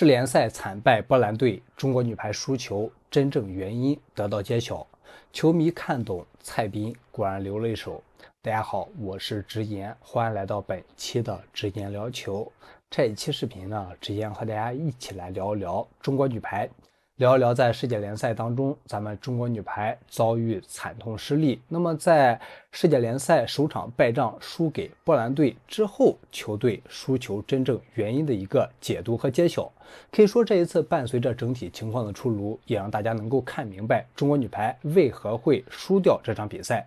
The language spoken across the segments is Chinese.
世联赛惨败波兰队，中国女排输球真正原因得到揭晓，球迷看懂蔡斌果然留了一手。大家好，我是直言，欢迎来到本期的直言聊球。这一期视频呢，直言和大家一起来聊一聊中国女排。聊一聊，在世界联赛当中，咱们中国女排遭遇惨痛失利。那么，在世界联赛首场败仗输给波兰队之后，球队输球真正原因的一个解读和揭晓，可以说这一次伴随着整体情况的出炉，也让大家能够看明白中国女排为何会输掉这场比赛。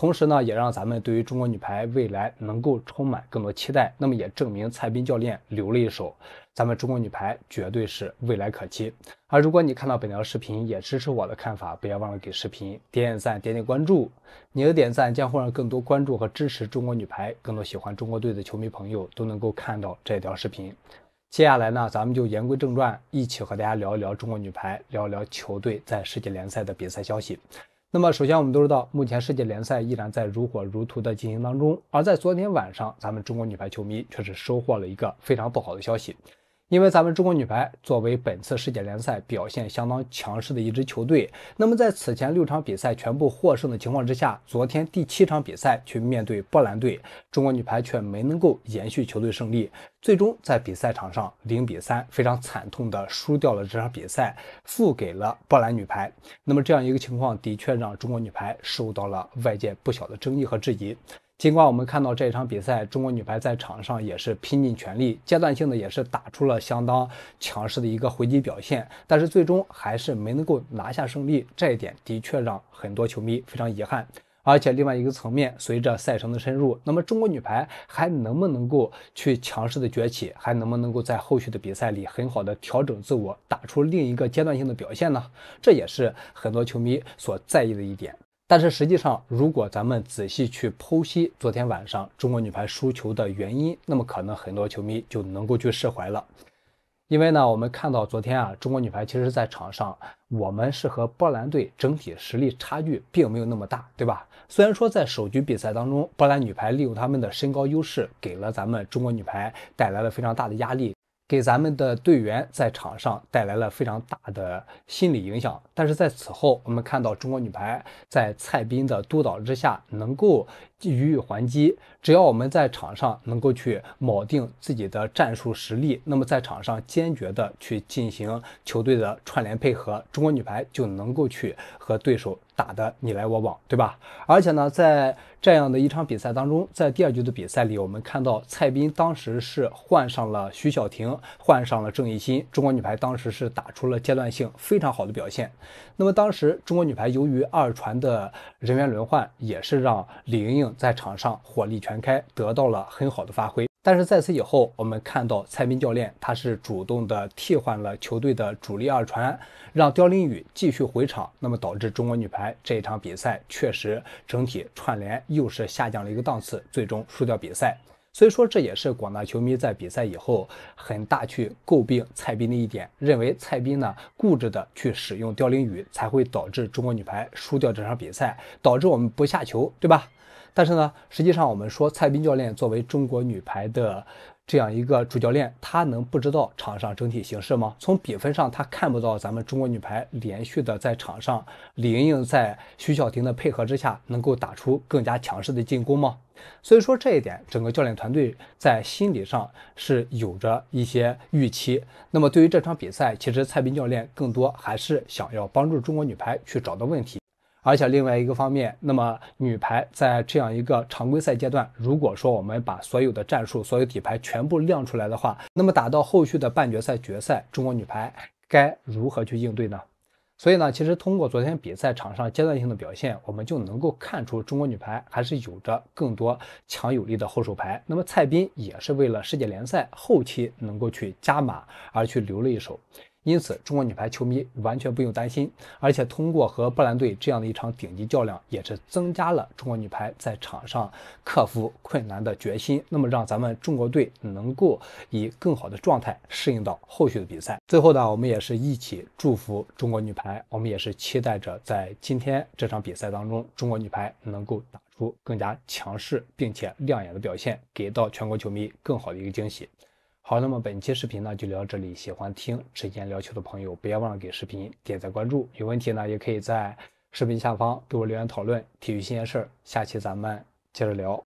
同时呢，也让咱们对于中国女排未来能够充满更多期待。那么也证明蔡斌教练留了一手，咱们中国女排绝对是未来可期。而如果你看到本条视频，也支持我的看法，不要忘了给视频点点赞、点点关注。你的点赞将会让更多关注和支持中国女排、更多喜欢中国队的球迷朋友都能够看到这条视频。接下来呢，咱们就言归正传，一起和大家聊一聊中国女排，聊一聊球队在世界联赛的比赛消息。那么，首先我们都知道，目前世界联赛依然在如火如荼的进行当中。而在昨天晚上，咱们中国女排球迷却是收获了一个非常不好的消息。因为咱们中国女排作为本次世界联赛表现相当强势的一支球队，那么在此前六场比赛全部获胜的情况之下，昨天第七场比赛去面对波兰队，中国女排却没能够延续球队胜利，最终在比赛场上零比三非常惨痛的输掉了这场比赛，负给了波兰女排。那么这样一个情况，的确让中国女排受到了外界不小的争议和质疑。尽管我们看到这一场比赛，中国女排在场上也是拼尽全力，阶段性的也是打出了相当强势的一个回击表现，但是最终还是没能够拿下胜利，这一点的确让很多球迷非常遗憾。而且另外一个层面，随着赛程的深入，那么中国女排还能不能够去强势的崛起，还能不能够在后续的比赛里很好的调整自我，打出另一个阶段性的表现呢？这也是很多球迷所在意的一点。但是实际上，如果咱们仔细去剖析昨天晚上中国女排输球的原因，那么可能很多球迷就能够去释怀了。因为呢，我们看到昨天啊，中国女排其实在场上，我们是和波兰队整体实力差距并没有那么大，对吧？虽然说在首局比赛当中，波兰女排利用他们的身高优势，给了咱们中国女排带来了非常大的压力。给咱们的队员在场上带来了非常大的心理影响，但是在此后，我们看到中国女排在蔡斌的督导之下，能够予以还击。只要我们在场上能够去铆定自己的战术实力，那么在场上坚决的去进行球队的串联配合，中国女排就能够去和对手。打的你来我往，对吧？而且呢，在这样的一场比赛当中，在第二局的比赛里，我们看到蔡斌当时是换上了徐小婷，换上了郑怡欣，中国女排当时是打出了阶段性非常好的表现。那么当时中国女排由于二传的人员轮换，也是让李盈莹在场上火力全开，得到了很好的发挥。但是在此以后，我们看到蔡斌教练他是主动的替换了球队的主力二传，让刁林宇继续回场，那么导致中国女排这一场比赛确实整体串联又是下降了一个档次，最终输掉比赛。所以说这也是广大球迷在比赛以后很大去诟病蔡斌的一点，认为蔡斌呢固执的去使用刁林宇，才会导致中国女排输掉这场比赛，导致我们不下球，对吧？但是呢，实际上我们说蔡斌教练作为中国女排的这样一个主教练，他能不知道场上整体形势吗？从比分上，他看不到咱们中国女排连续的在场上，李盈莹在徐小婷的配合之下，能够打出更加强势的进攻吗？所以说这一点，整个教练团队在心理上是有着一些预期。那么对于这场比赛，其实蔡斌教练更多还是想要帮助中国女排去找到问题。而且另外一个方面，那么女排在这样一个常规赛阶段，如果说我们把所有的战术、所有底牌全部亮出来的话，那么打到后续的半决赛、决赛，中国女排该如何去应对呢？所以呢，其实通过昨天比赛场上阶段性的表现，我们就能够看出中国女排还是有着更多强有力的后手牌。那么蔡斌也是为了世界联赛后期能够去加码而去留了一手。因此，中国女排球迷完全不用担心，而且通过和波兰队这样的一场顶级较量，也是增加了中国女排在场上克服困难的决心。那么，让咱们中国队能够以更好的状态适应到后续的比赛。最后呢，我们也是一起祝福中国女排，我们也是期待着在今天这场比赛当中，中国女排能够打出更加强势并且亮眼的表现，给到全国球迷更好的一个惊喜。好，那么本期视频呢就聊到这里。喜欢听指间聊球的朋友，不要忘了给视频点赞、关注。有问题呢，也可以在视频下方给我留言讨论体育新鲜事儿。下期咱们接着聊。